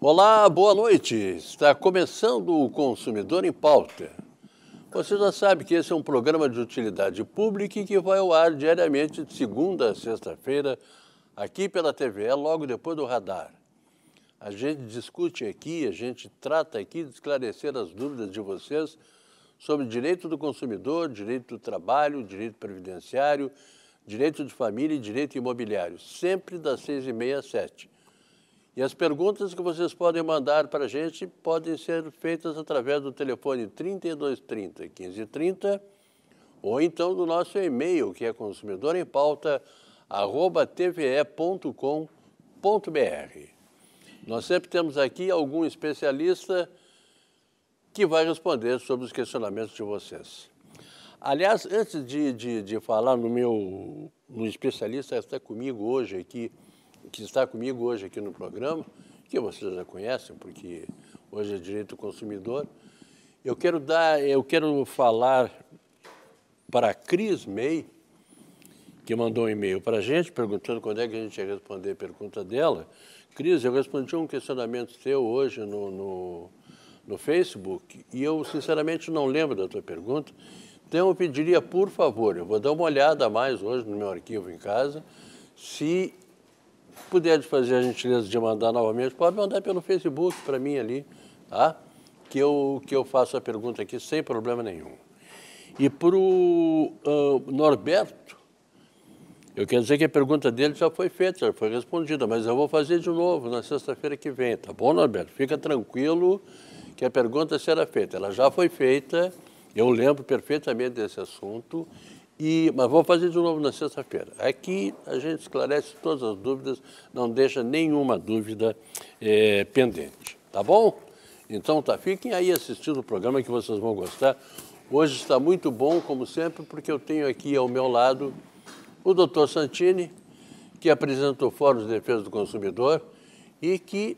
Olá, boa noite. Está começando o Consumidor em Pauta. Você já sabe que esse é um programa de utilidade pública e que vai ao ar diariamente de segunda a sexta-feira aqui pela TVE, logo depois do radar. A gente discute aqui, a gente trata aqui de esclarecer as dúvidas de vocês sobre direito do consumidor, direito do trabalho, direito previdenciário, direito de família e direito imobiliário, sempre das seis e meia às sete. E as perguntas que vocês podem mandar para a gente podem ser feitas através do telefone 3230 1530 ou então do nosso e-mail, que é consumidorempauta.tve.com.br. Nós sempre temos aqui algum especialista que vai responder sobre os questionamentos de vocês. Aliás, antes de, de, de falar no meu no especialista que está comigo hoje aqui, que está comigo hoje aqui no programa, que vocês já conhecem, porque hoje é direito do consumidor, eu quero dar, eu quero falar para a Cris May, que mandou um e-mail para a gente, perguntando quando é que a gente ia responder a pergunta dela. Cris, eu respondi um questionamento seu hoje no, no, no, Facebook e eu, sinceramente, não lembro da tua pergunta. Então, eu pediria, por favor, eu vou dar uma olhada a mais hoje no meu arquivo em casa. Se puder fazer a gentileza de mandar novamente, pode mandar pelo Facebook para mim ali, tá? Que eu, que eu faço a pergunta aqui sem problema nenhum. E para o uh, ah, Norberto, eu quero dizer que a pergunta dele já foi feita, já foi respondida, mas eu vou fazer de novo na sexta-feira que vem, tá bom, Norberto? Fica tranquilo que a pergunta será feita. Ela já foi feita, eu lembro perfeitamente desse assunto, e, mas vou fazer de novo na sexta-feira. Aqui a gente esclarece todas as dúvidas, não deixa nenhuma dúvida é, pendente, tá bom? Então tá, fiquem aí assistindo o programa que vocês vão gostar. Hoje está muito bom, como sempre, porque eu tenho aqui ao meu lado o doutor Santini, que apresentou o Fórum de Defesa do Consumidor e que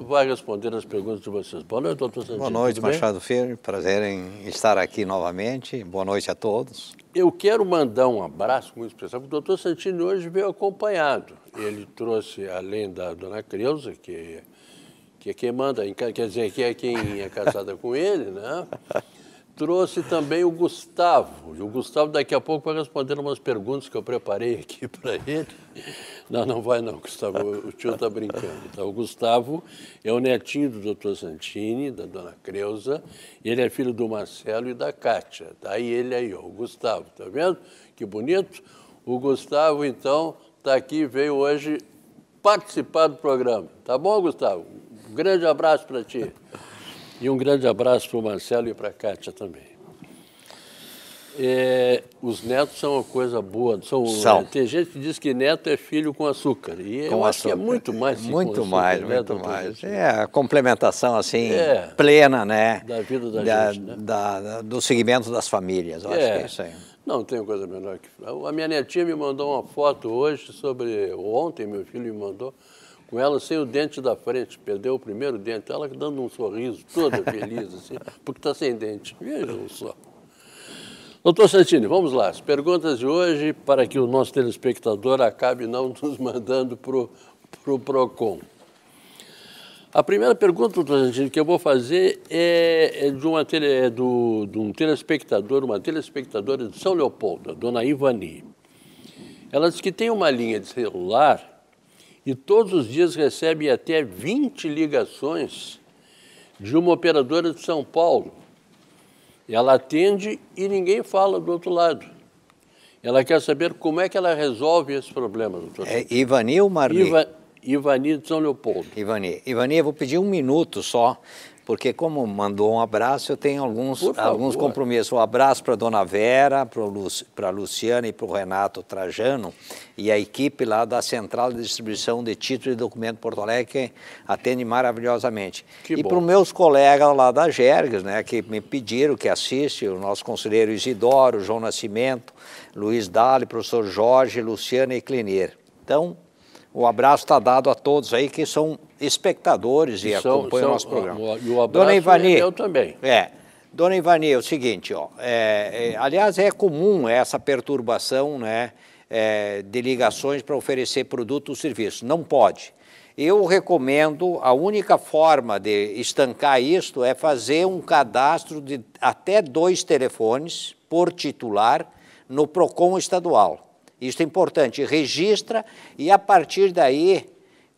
vai responder as perguntas de vocês. Boa noite, doutor Santini. Boa noite, Machado Firme. Prazer em estar aqui novamente. Boa noite a todos. Eu quero mandar um abraço muito especial, porque o doutor Santini hoje veio acompanhado. Ele trouxe, além da dona Creuza, que, que é quem manda, quer dizer, que é quem é casada com ele, né? trouxe também o Gustavo. O Gustavo daqui a pouco vai responder umas perguntas que eu preparei aqui para ele. Não, não vai não, Gustavo, o tio está brincando. Então, o Gustavo é o netinho do doutor Santini, da dona Creuza, ele é filho do Marcelo e da Kátia. Está aí ele aí, ó, o Gustavo, tá vendo? Que bonito. O Gustavo, então, está aqui, veio hoje participar do programa. Tá bom, Gustavo? Um grande abraço para ti. E um grande abraço para o Marcelo e para a Kátia também. É, os netos são uma coisa boa. São, são. Eh, tem gente que diz que neto é filho com açúcar. E com eu açúcar. acho que é muito mais que Muito açúcar, mais, né, muito mais. É a complementação assim, é, plena, né? Da vida da, da gente. Né? Da, da, do segmento das famílias, eu é. acho que é, é isso aí. Não, tem coisa melhor que. A minha netinha me mandou uma foto hoje sobre. Ontem, meu filho me mandou com ela sem o dente da frente, perdeu o primeiro dente, ela dando um sorriso, toda feliz, assim, porque está sem dente. Vejam só. Doutor Santini, vamos lá. As perguntas de hoje, para que o nosso telespectador acabe não nos mandando para o pro PROCON. A primeira pergunta, doutor Santini, que eu vou fazer é, é de, uma tele, é do, de um telespectador, uma telespectadora de São Leopoldo, a dona Ivani. Ela diz que tem uma linha de celular e todos os dias recebe até 20 ligações de uma operadora de São Paulo. Ela atende e ninguém fala do outro lado. Ela quer saber como é que ela resolve esse problema, doutor. É Ivani ou Marli? Iva, Ivani de São Leopoldo. Ivani, Ivani, eu vou pedir um minuto só porque como mandou um abraço, eu tenho alguns, alguns compromissos. Um abraço para a dona Vera, para a Luciana e para o Renato Trajano e a equipe lá da Central de Distribuição de Títulos e Documento Porto Alegre, que atende maravilhosamente. Que e para os meus colegas lá da Jergues, né, que me pediram que assiste, o nosso conselheiro Isidoro, João Nascimento, Luiz Dali, professor Jorge, Luciana e Clenir. Então, o abraço está dado a todos aí que são espectadores e, e são, acompanham são, o nosso programa. O, e o abraço Dona Ivani, é eu também. É. Dona Ivani, é o seguinte, ó, é, é, aliás, é comum né, essa perturbação né, é, de ligações para oferecer produto ou serviço. Não pode. Eu recomendo, a única forma de estancar isto é fazer um cadastro de até dois telefones por titular no PROCON estadual. Isto é importante. Registra e a partir daí,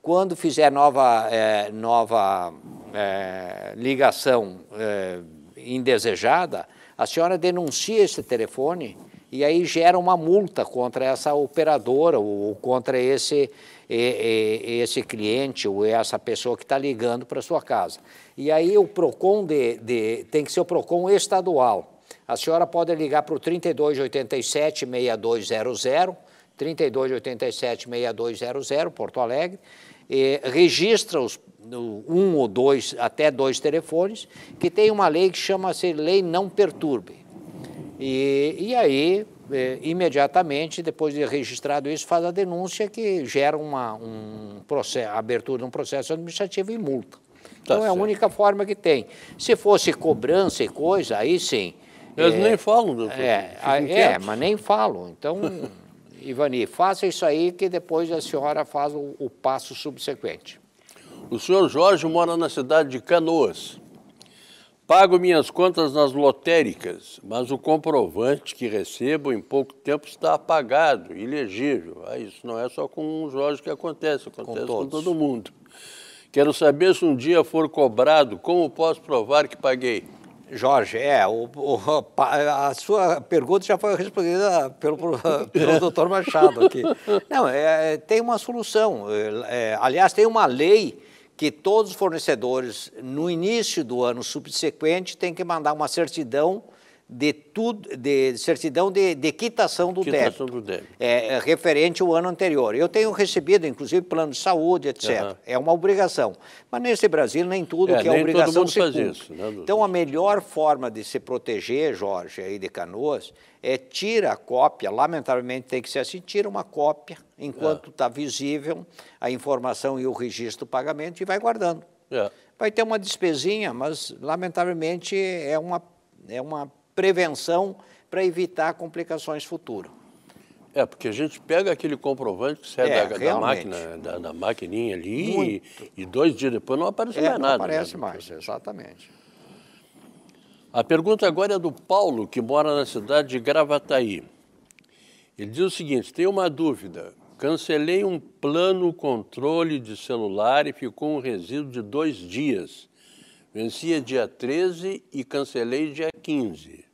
quando fizer nova, é, nova é, ligação é, indesejada, a senhora denuncia esse telefone e aí gera uma multa contra essa operadora ou, contra esse, esse cliente ou essa pessoa que está ligando para sua casa. E aí o PROCON de, de, tem que ser o PROCON estadual a senhora pode ligar para o 3287 6200, 3287 6200, Porto Alegre, e registra os um ou dois, até dois telefones, que tem uma lei que chama-se Lei Não Perturbe. E, e aí, é, imediatamente, depois de registrado isso, faz a denúncia que gera uma um processo, abertura de um processo administrativo e multa. Tá então, certo. é a única forma que tem. Se fosse cobrança e coisa, aí sim, eles é, nem falam, doutor. É, ah, é mas nem falam. Então, Ivani, faça isso aí que depois a senhora faz o, o passo subsequente. O senhor Jorge mora na cidade de Canoas. Pago minhas contas nas lotéricas, mas o comprovante que recebo em pouco tempo está apagado, ilegível. Ah, isso não é só com o Jorge que acontece, acontece com, com todo mundo. Quero saber se um dia for cobrado, como posso provar que paguei? Jorge, é, o, o, a sua pergunta já foi respondida pelo, pelo doutor Machado aqui. Não, é, tem uma solução. É, é, aliás, tem uma lei que todos os fornecedores, no início do ano subsequente, têm que mandar uma certidão de, tudo, de certidão de, de quitação do quitação débito, do débito. É, é referente ao ano anterior. Eu tenho recebido, inclusive, plano de saúde, etc. Uhum. É uma obrigação. Mas nesse Brasil, nem tudo é, que é obrigação se Isso, né, então, a melhor forma de se proteger, Jorge, aí de Canoas, é tira a cópia, lamentavelmente tem que ser assim, tira uma cópia, enquanto está é. Tá visível a informação e o registro do pagamento e vai guardando. É. Vai ter uma despesinha, mas, lamentavelmente, é uma... É uma prevenção para evitar complicações futuras. É, porque a gente pega aquele comprovante que sai é, da, da, máquina, da, da maquininha ali e, e, dois dias depois não aparece é, mais nada. Não né? aparece né? mais, exatamente. A pergunta agora é do Paulo, que mora na cidade de Gravataí. Ele diz o seguinte: tenho uma dúvida. Cancelei um plano controle de celular e ficou um resíduo de dois dias. Vencia dia 13 e cancelei dia 15.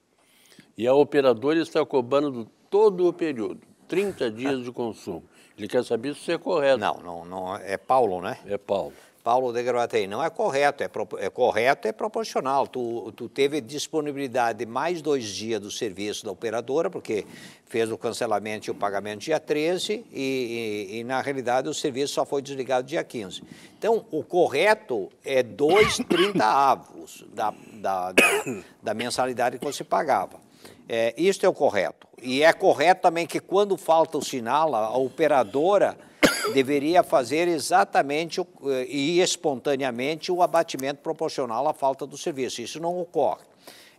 E a operadora está cobrando todo o período, 30 dias de consumo. Ele quer saber se isso é correto. Não, não, não. É Paulo, né? É Paulo. Paulo de Gravataí, não é correto, é, pro, é correto, é proporcional. Tu, tu teve disponibilidade mais dois dias do serviço da operadora, porque fez o cancelamento e o pagamento dia 13, e, e, e na realidade o serviço só foi desligado dia 15. Então, o correto é dois trinta avos da, da, da, da mensalidade que você pagava. É, isto é o correto. E é correto também que quando falta o sinal, a operadora deveria fazer exatamente eh, e espontaneamente o abatimento proporcional à falta do serviço. Isso não ocorre.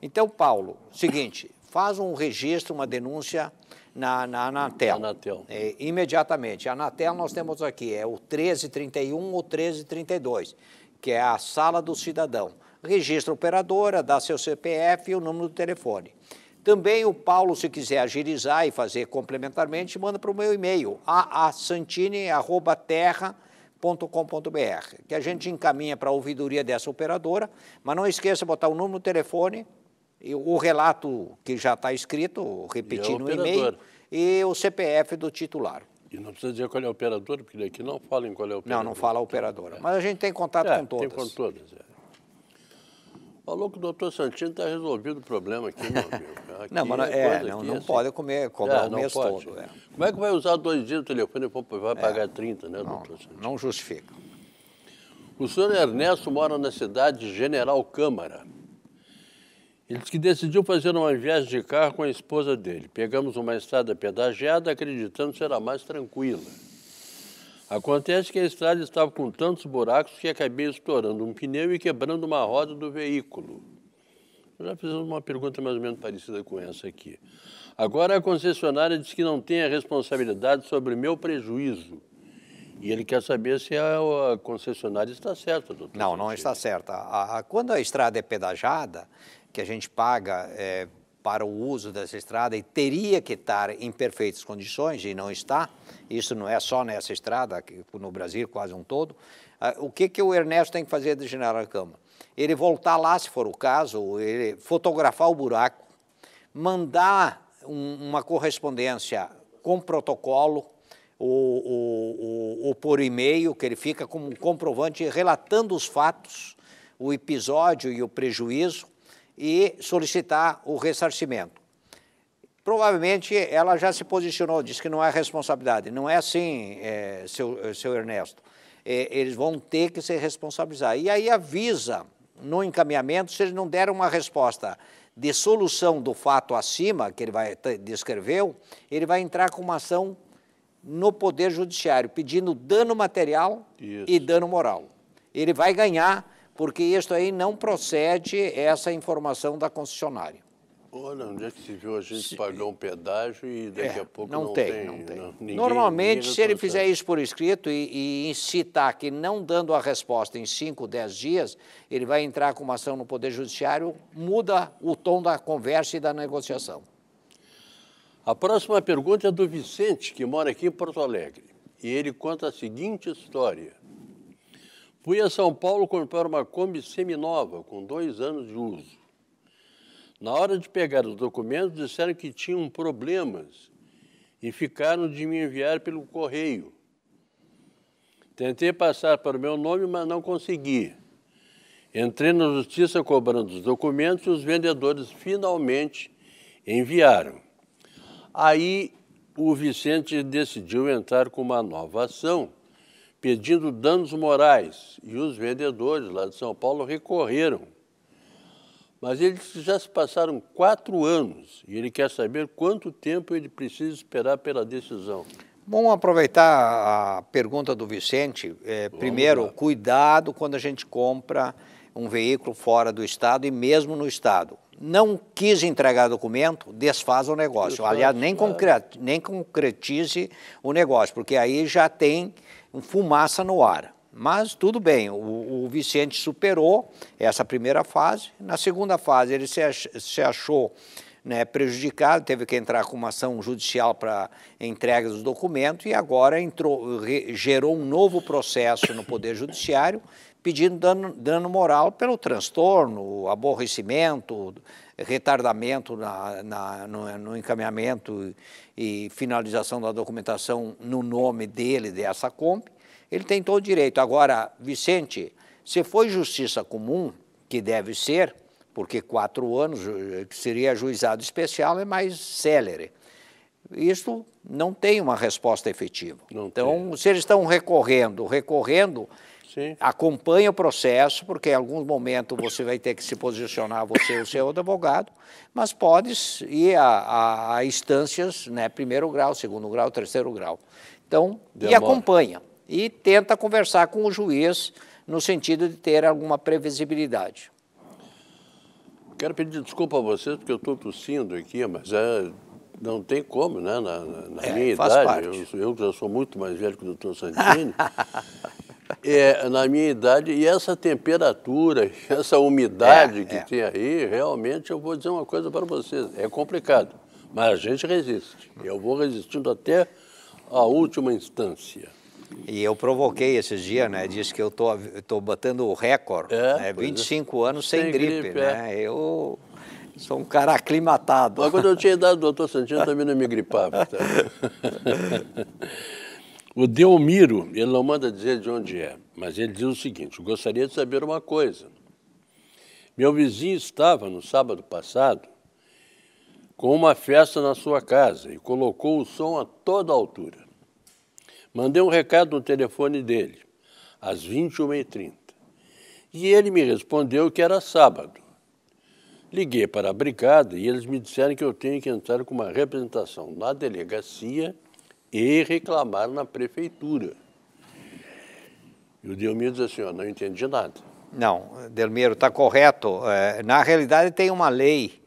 Então, Paulo, seguinte, faz um registro, uma denúncia na, na Anatel. Anatel. É, imediatamente. A Anatel nós temos aqui, é o 1331 ou 1332, que é a sala do cidadão. Registra a operadora, dá seu CPF e o número do telefone. Também o Paulo, se quiser agilizar e fazer complementarmente, manda para o meu e-mail, aasantini.terra.com.br, que a gente encaminha para a ouvidoria dessa operadora, mas não esqueça de botar o número no telefone, o relato que já está escrito, repetindo no e-mail, e o é CPF do titular. E não precisa dizer qual é a operadora, porque daqui não fala em qual é a operadora. Não, não fala a operadora. É. Mas a gente tem contato é, com todas. Tem com todas, é. Falou que o doutor Santino está resolvido o problema aqui, meu amigo. Aqui não, mas não, é, é não, aqui, não assim. pode comer, cobrar é, o mês pode. todo. É. Como é que vai usar dois dias o telefone e vai é. pagar é. 30, né, não, doutor Santino? Não justifica. O senhor Ernesto mora na cidade de General Câmara. Ele disse que decidiu fazer uma viagem de carro com a esposa dele. Pegamos uma estrada pedagiada acreditando ser a mais tranquila. Acontece que a estrada estava com tantos buracos que acabei estourando um pneu e quebrando uma roda do veículo. Eu Já fiz uma pergunta mais ou menos parecida com essa aqui. Agora a concessionária diz que não tem a responsabilidade sobre o meu prejuízo. E ele quer saber se a, concessionária está certa, doutor. Não, não está certa. A, a, quando a estrada é pedajada, que a gente paga é, para o uso dessa estrada e teria que estar em perfeitas condições e não está. Isso não é só nessa estrada, no Brasil quase um todo. Ah, o que, que o Ernesto tem que fazer de general Câmara? Ele voltar lá, se for o caso, ele fotografar o buraco, mandar um, uma correspondência com protocolo ou, ou, ou por e-mail, que ele fica como comprovante relatando os fatos, o episódio e o prejuízo, e solicitar o ressarcimento. Provavelmente ela já se posicionou, disse que não é responsabilidade. Não é assim, é, seu, seu Ernesto. É, eles vão ter que se responsabilizar. E aí avisa no encaminhamento, se eles não deram uma resposta de solução do fato acima, que ele vai descreveu, ele vai entrar com uma ação no Poder Judiciário, pedindo dano material Isso. e dano moral. Ele vai ganhar porque isto aí não procede essa informação da concessionária. Olha, onde é que se viu a gente se... pagar um pedágio e daqui é, a pouco não, não tem, tem, Não né? tem. Não, Normalmente, se ele fizer isso por escrito e, e incitar que não dando a resposta em 5, 10 dias, ele vai entrar com uma ação no Poder Judiciário, muda o tom da conversa e da negociação. A próxima pergunta é do Vicente, que mora aqui em Porto Alegre. E ele conta a seguinte história. Fui a São Paulo comprar uma Kombi seminova, com dois anos de uso. Na hora de pegar os documentos, disseram que tinham problemas e ficaram de me enviar pelo correio. Tentei passar para o meu nome, mas não consegui. Entrei na justiça cobrando os documentos e os vendedores finalmente enviaram. Aí o Vicente decidiu entrar com uma nova ação pedindo danos morais e os vendedores lá de São Paulo recorreram. Mas ele disse que já se passaram quatro anos e ele quer saber quanto tempo ele precisa esperar pela decisão. Vamos aproveitar a pergunta do Vicente. É, primeiro, lá. cuidado quando a gente compra um veículo fora do Estado e mesmo no Estado. Não quis entregar documento, desfaz o negócio. Desfaz, Aliás, nem, concretize, nem concretize o negócio, porque aí já tem fumaça no ar. Mas tudo bem, o, o, Vicente superou essa primeira fase. Na segunda fase, ele se, ach, se achou né, prejudicado, teve que entrar com uma ação judicial para entrega dos documentos e agora entrou, re, gerou um novo processo no Poder Judiciário pedindo dano, dano moral pelo transtorno, aborrecimento, retardamento na, na, no, no, encaminhamento e finalização da documentação no nome dele, dessa comp, ele tem todo o direito. Agora, Vicente, se foi justiça comum, que deve ser, porque quatro anos, eh, que seria juizado especial, é mais célere. Isso não tem uma resposta efetiva. Não então, tem. se eles estão recorrendo, recorrendo, Sim. Acompanha o processo, porque em algum momento você vai ter que se posicionar, você o seu advogado, mas pode ir a, a, a, instâncias, né, primeiro grau, segundo grau, terceiro grau. Então, Demora. e acompanha. E tenta conversar com o juiz no sentido de ter alguma previsibilidade. Quero pedir desculpa a vocês, porque eu estou tossindo aqui, mas é, não tem como, né? Na, na, é, minha idade, eu, eu, já sou muito mais velho que o doutor Santini. é, na minha idade, e essa temperatura, essa umidade é, que é. tem aí, realmente eu vou dizer uma coisa para vocês, é complicado. Mas a gente resiste. Eu vou resistindo até a última instância. E eu provoquei esses dias, né? Diz que eu tô, tô batendo o recorde, é, né? 25 é. anos sem, sem gripe, gripe, é. né? Eu sou um cara aclimatado. Mas quando eu tinha idade, o doutor Santino também não me gripava. Tá? O Delmiro, ele não manda dizer de onde é, mas ele diz o seguinte: gostaria de saber uma coisa. Meu vizinho estava no sábado passado com uma festa na sua casa e colocou o som a toda altura. Mandei um recado no telefone dele, às 21h30. E ele me respondeu que era sábado. Liguei para a brigada e eles me disseram que eu tenho que entrar com uma representação na delegacia e reclamaram na prefeitura. E o Delmiro diz assim, ó, não entendi nada. Não, Delmiro, está correto. É, na realidade tem uma lei,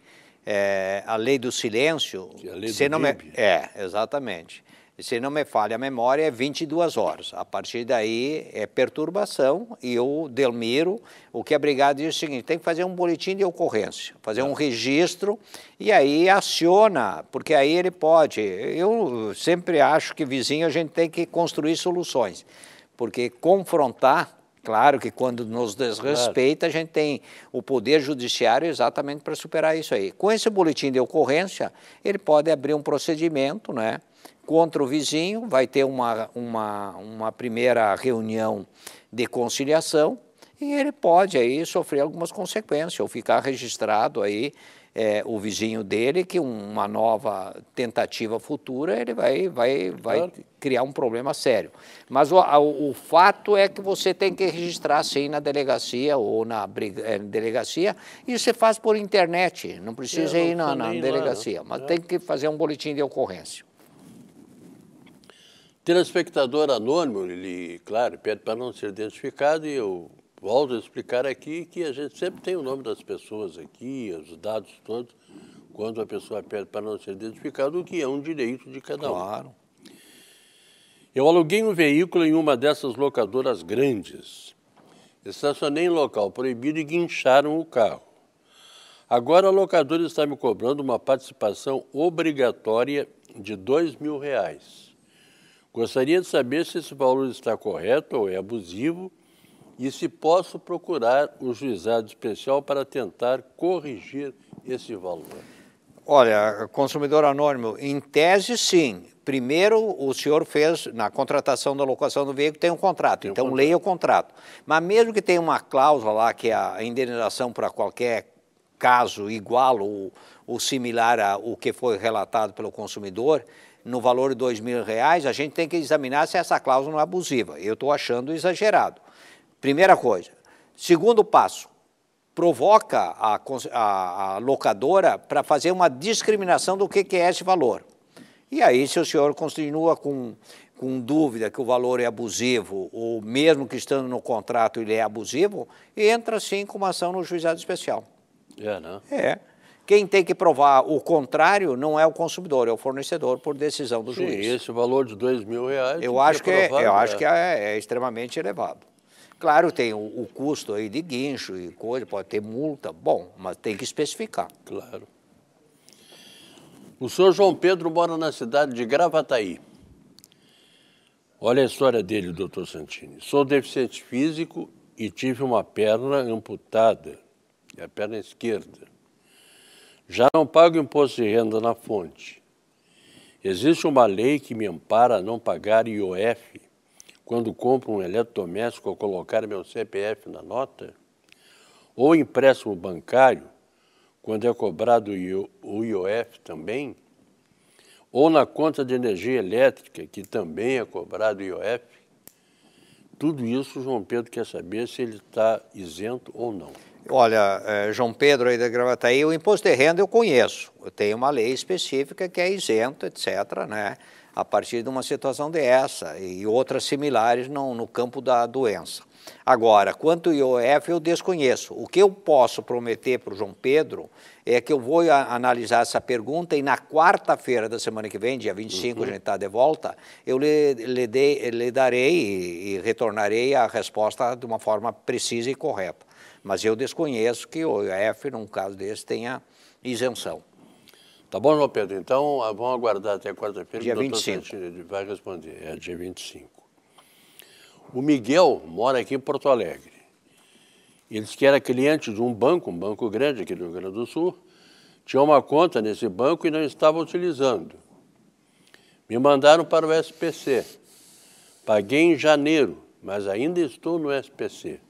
é, a lei do silêncio. Que é a lei do me... É, exatamente se não me falha a memória, é 22 horas. A partir daí é perturbação e o Delmiro, o que é obrigado diz o seguinte, tem que fazer um boletim de ocorrência, fazer um registro e aí aciona, porque aí ele pode. Eu sempre acho que vizinho a gente tem que construir soluções, porque confrontar Claro que quando nos desrespeita, claro. a gente tem o poder judiciário exatamente para superar isso aí. Com esse boletim de ocorrência, ele pode abrir um procedimento, né? Contra o vizinho, vai ter uma, uma, uma primeira reunião de conciliação e ele pode aí sofrer algumas consequências ou ficar registrado aí é, o vizinho dele que uma nova tentativa futura ele vai, vai, vai claro. criar um problema sério. Mas o, o, o, fato é que você tem que registrar sim na delegacia ou na é, delegacia e você faz por internet, não precisa é, ir na, na né? delegacia, lá, mas é. tem que fazer um boletim de ocorrência. Telespectador anônimo, ele, claro, pede para não ser identificado e eu volto a explicar aqui que a gente sempre tem o nome das pessoas aqui, os dados todos, quando a pessoa pede para não ser identificado, o que é um direito de cada um. Claro. Eu aluguei um veículo em uma dessas locadoras grandes. Estacionei em local proibido e guincharam o carro. Agora a locadora está me cobrando uma participação obrigatória de dois mil reais. Gostaria de saber se esse valor está correto ou é abusivo e se posso procurar o juizado especial para tentar corrigir esse valor? Olha, consumidor anônimo, em tese sim. Primeiro, o senhor fez, na contratação da locação do veículo, tem um contrato, tem um então contrato. leia o contrato. Mas mesmo que tenha uma cláusula lá que é a indenização para qualquer caso igual ou, ou similar ao que foi relatado pelo consumidor, no valor de dois mil reais, a gente tem que examinar se essa cláusula não é abusiva. Eu estou achando exagerado. Primeira coisa. Segundo passo, provoca a, a, a locadora para fazer uma discriminação do que, que é esse valor. E aí, se o senhor continua com, com dúvida que o valor é abusivo, ou mesmo que estando no contrato ele é abusivo, entra sim com uma ação no juizado especial. É, né? É. Quem tem que provar o contrário não é o consumidor, é o fornecedor, por decisão do Sim, juiz. Esse valor de dois mil reais. Eu acho que, é, eu acho é. que é, é extremamente elevado. Claro, tem o, o, custo aí de guincho e coisa, pode ter multa, bom, mas tem que especificar. Claro. O senhor João Pedro mora na cidade de Gravataí. Olha a história dele, doutor Santini. Sou deficiente físico e tive uma perna amputada, a perna esquerda. Já não pago imposto de renda na fonte. Existe uma lei que me ampara a não pagar IOF quando compro um eletrodoméstico ou colocar meu CPF na nota? Ou empréstimo bancário, quando é cobrado o IOF também? Ou na conta de energia elétrica, que também é cobrado o IOF? Tudo isso João Pedro quer saber se ele está isento ou não. Olha, eh, João Pedro aí da Gravataí, o imposto de renda eu conheço. eu tenho uma lei específica que é isento, etc., né? A partir de uma situação dessa e outras similares no, no campo da doença. Agora, quanto ao IOF, eu desconheço. O que eu posso prometer para o João Pedro é que eu vou analisar essa pergunta e na quarta-feira da semana que vem, dia 25, uhum. a gente está de volta, eu lhe, lhe, de, lhe darei e, e retornarei a resposta de uma forma precisa e correta. Mas eu desconheço que o EF num caso desse, tenha isenção. Tá bom, João Pedro? Então, ah, vamos aguardar até quarta-feira. Dia 25. ele vai responder. É dia 25. O Miguel mora aqui em Porto Alegre. Ele disse que era cliente de um banco, um banco grande aqui do Rio Grande do Sul. Tinha uma conta nesse banco e não estava utilizando. Me mandaram para o SPC. Paguei em janeiro, mas ainda estou no SPC.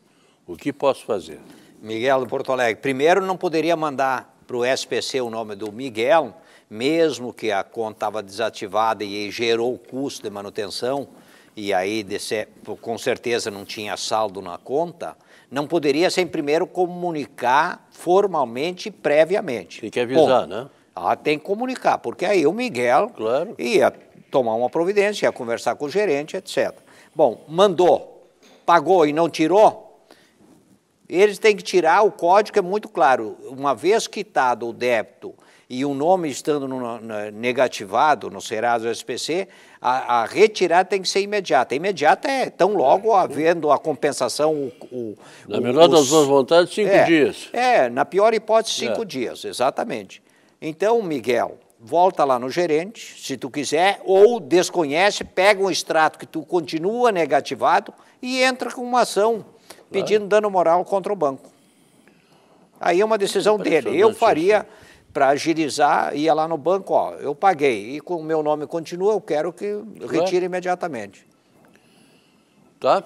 O que posso fazer? Miguel do Porto Alegre. Primeiro, não poderia mandar para o SPC o nome do Miguel, mesmo que a conta estava desativada e gerou custo de manutenção, e aí desse, com certeza não tinha saldo na conta, não poderia sem primeiro comunicar formalmente e previamente. Tem que avisar, Bom, né? Ah, tem que comunicar, porque aí o Miguel claro. ia tomar uma providência, ia conversar com o gerente, etc. Bom, mandou, pagou e não tirou, eles têm que tirar, o código é muito claro, uma vez quitado o débito e o nome estando no, no, negativado no Serasa SPC, a, a, retirada tem que ser imediata. Imediata é tão logo é. havendo a compensação. O, o, na o, melhor os, das suas vontades, cinco é, dias. É, na pior hipótese, é. cinco é. dias, exatamente. Então, Miguel, volta lá no gerente, se tu quiser, ou desconhece, pega um extrato que tu continua negativado e entra com uma ação pedindo dano moral contra o banco. Aí é uma decisão dele. Eu faria né? para agilizar, ia lá no banco, ó, eu paguei e com o meu nome continua, eu quero que retire imediatamente. Tá?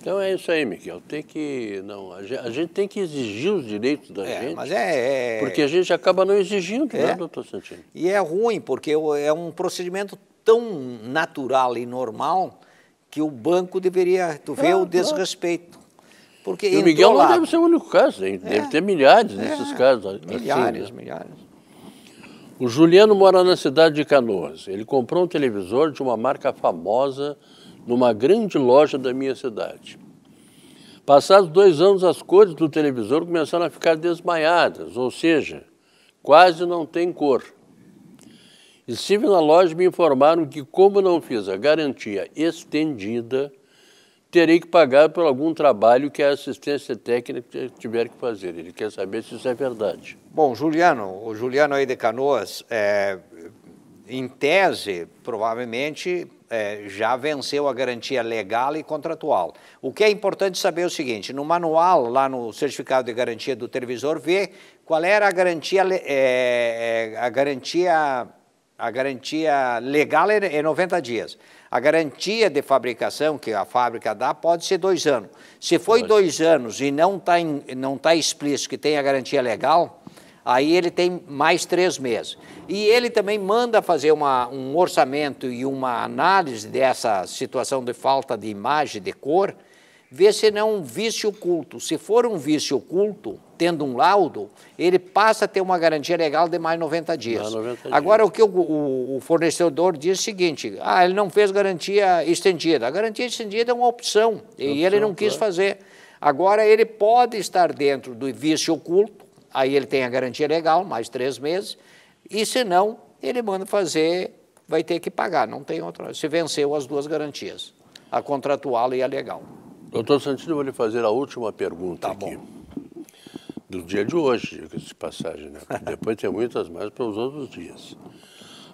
Então é isso aí, Miquel. Tem que. Não, a gente, a gente tem que exigir os direitos da é, gente. Mas é, é, é. Porque a gente acaba não exigindo, é. né, doutor Santino? E é ruim, porque é um procedimento tão natural e normal que o banco deveria. Tu vê ah, o desrespeito. Porque e o Miguel não deve ser o único caso, deve é. ter milhares é, desses casos. Milhares, assim, né? milhares. O Juliano mora na cidade de Canoas. Ele comprou um televisor de uma marca famosa numa grande loja da minha cidade. Passados dois anos, as cores do televisor começaram a ficar desmaiadas, ou seja, quase não tem cor. Estive na loja e me informaram que, como não fiz a garantia estendida, terei que pagar por algum trabalho que a assistência técnica tiver que fazer. Ele quer saber se isso é verdade. Bom, Juliano, o Juliano aí de Canoas, é, em tese, provavelmente é, já venceu a garantia legal e contratual. O que é importante saber é o seguinte: no manual, lá no certificado de garantia do televisor, vê qual era a garantia, é, é, a garantia a garantia legal é 90 é dias. A garantia de fabricação que a fábrica dá pode ser dois anos. Se foi dois anos e não está não tá explícito que tem a garantia legal, aí ele tem mais três meses. E ele também manda fazer uma, um orçamento e uma análise dessa situação de falta de imagem, de cor, ver se não é um vício oculto. Se for um vício oculto, tendo um laudo, ele passa a ter uma garantia legal de mais 90 dias. Mais 90 dias. Agora, o que o, o, o, fornecedor diz é o seguinte, ah, ele não fez garantia estendida. A garantia estendida é uma opção, e ele não quis fazer. Agora, ele pode estar dentro do vício oculto, aí ele tem a garantia legal, mais três meses, e se não, ele manda fazer, vai ter que pagar, não tem outra. Se venceu as duas garantias, a contratual e a legal. Doutor Santino, eu vou lhe fazer a última pergunta tá aqui. Bom. Do dia de hoje, de passagem, né? Depois tem muitas mais para os outros dias.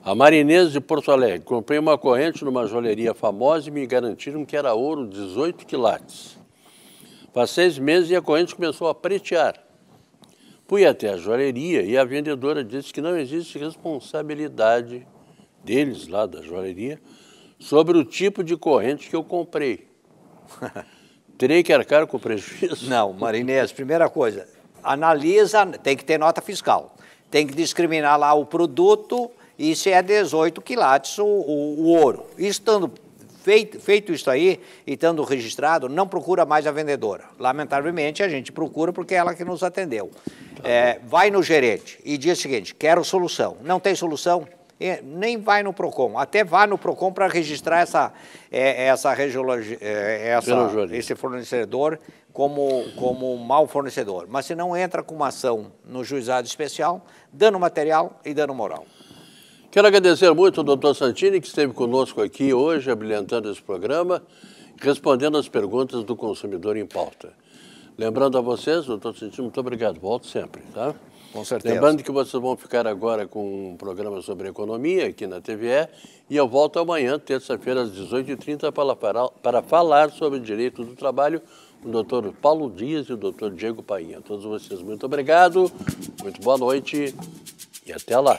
A Marinês de Porto Alegre. Comprei uma corrente numa joalheria famosa e me garantiram que era ouro 18 quilates. Passei seis meses e a corrente começou a pretear. Fui até a joalheria e a vendedora disse que não existe responsabilidade deles lá da joalheria sobre o tipo de corrente que eu comprei. Terei que arcar com o prejuízo? Não, Marinês, primeira coisa, analisa, tem que ter nota fiscal, tem que discriminar lá o produto e se é 18 quilates o, o, o ouro. Estando feito, feito isso aí e estando registrado, não procura mais a vendedora. Lamentavelmente, a gente procura porque é ela que nos atendeu. Tá é, vai no gerente e diz o seguinte, quero solução. Não tem solução? É, nem vai no PROCON, até vá no PROCON para registrar essa, é, essa é, essa, esse fornecedor como, como mau fornecedor. Mas se não entra com uma ação no juizado especial, dano material e dano moral. Quero agradecer muito ao doutor Santini, que esteve conosco aqui hoje, habilitando esse programa, respondendo as perguntas do consumidor em pauta. Lembrando a vocês, doutor Santini, muito obrigado. Volto sempre, tá? Com certeza. Lembrando que vocês vão ficar agora com um programa sobre economia aqui na TVE e eu volto amanhã, terça-feira, às 18h30, para, para, para falar sobre direito do trabalho o doutor Paulo Dias e o doutor Diego Painha. A todos vocês, muito obrigado, muito boa noite e até lá.